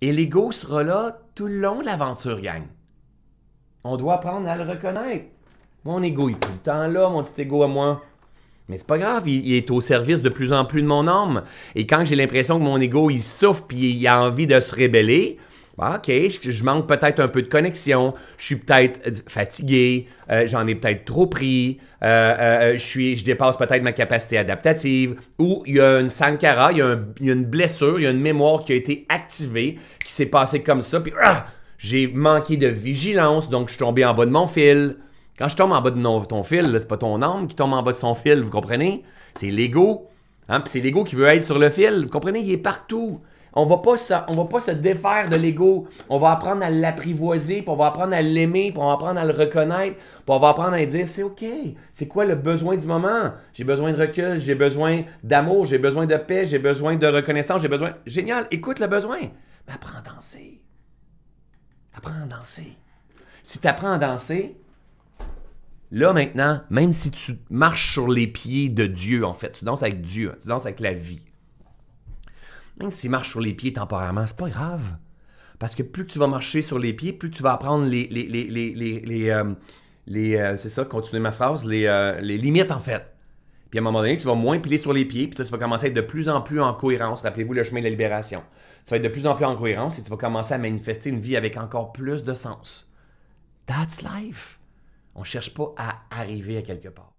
Et l'ego sera là tout le long de l'aventure, gang. On doit apprendre à le reconnaître. Mon ego, il est tout le temps là, mon petit ego à moi. Mais c'est pas grave, il, est au service de plus en plus de mon âme. Et quand j'ai l'impression que mon ego, il souffre puis il a envie de se rébeller, OK, je manque peut-être un peu de connexion, je suis peut-être euh, fatigué, euh, j'en ai peut-être trop pris, euh, je, suis, je dépasse peut-être ma capacité adaptative, ou il y a une sankara, il y a, une blessure, il y a une mémoire qui a été activée, qui s'est passée comme ça, puis ah, j'ai manqué de vigilance, donc je suis tombé en bas de mon fil. Quand je tombe en bas de ton fil, c'est pas ton âme qui tombe en bas de son fil, vous comprenez? C'est l'ego. Hein? Puis c'est l'ego qui veut être sur le fil, vous comprenez? Il est partout. On va pas se, on va pas se défaire de l'ego. On va apprendre à l'apprivoiser, Pour on va apprendre à l'aimer, Pour on va apprendre à le reconnaître, Pour on va apprendre à dire c'est OK. C'est quoi le besoin du moment J'ai besoin de recul, j'ai besoin d'amour, j'ai besoin de paix, j'ai besoin de reconnaissance, j'ai besoin génial, écoute le besoin. Mais apprends à danser. Apprends à danser. Si tu apprends à danser, Là, maintenant, même si tu marches sur les pieds de Dieu, en fait, tu danses avec Dieu, tu danses avec la vie. Même s'il marche sur les pieds temporairement, c'est pas grave. Parce que plus tu vas marcher sur les pieds, plus tu vas apprendre les. les, les, les, les euh, euh, c'est ça, continuer ma phrase, euh, les, limites en fait. Puis à un moment donné, tu vas moins piler sur les pieds, puis tu vas commencer à être de plus en plus en cohérence. Rappelez-vous le chemin de la libération. Tu vas être de plus en plus en cohérence et tu vas commencer à manifester une vie avec encore plus de sens. That's life. On ne cherche pas à arriver à quelque part.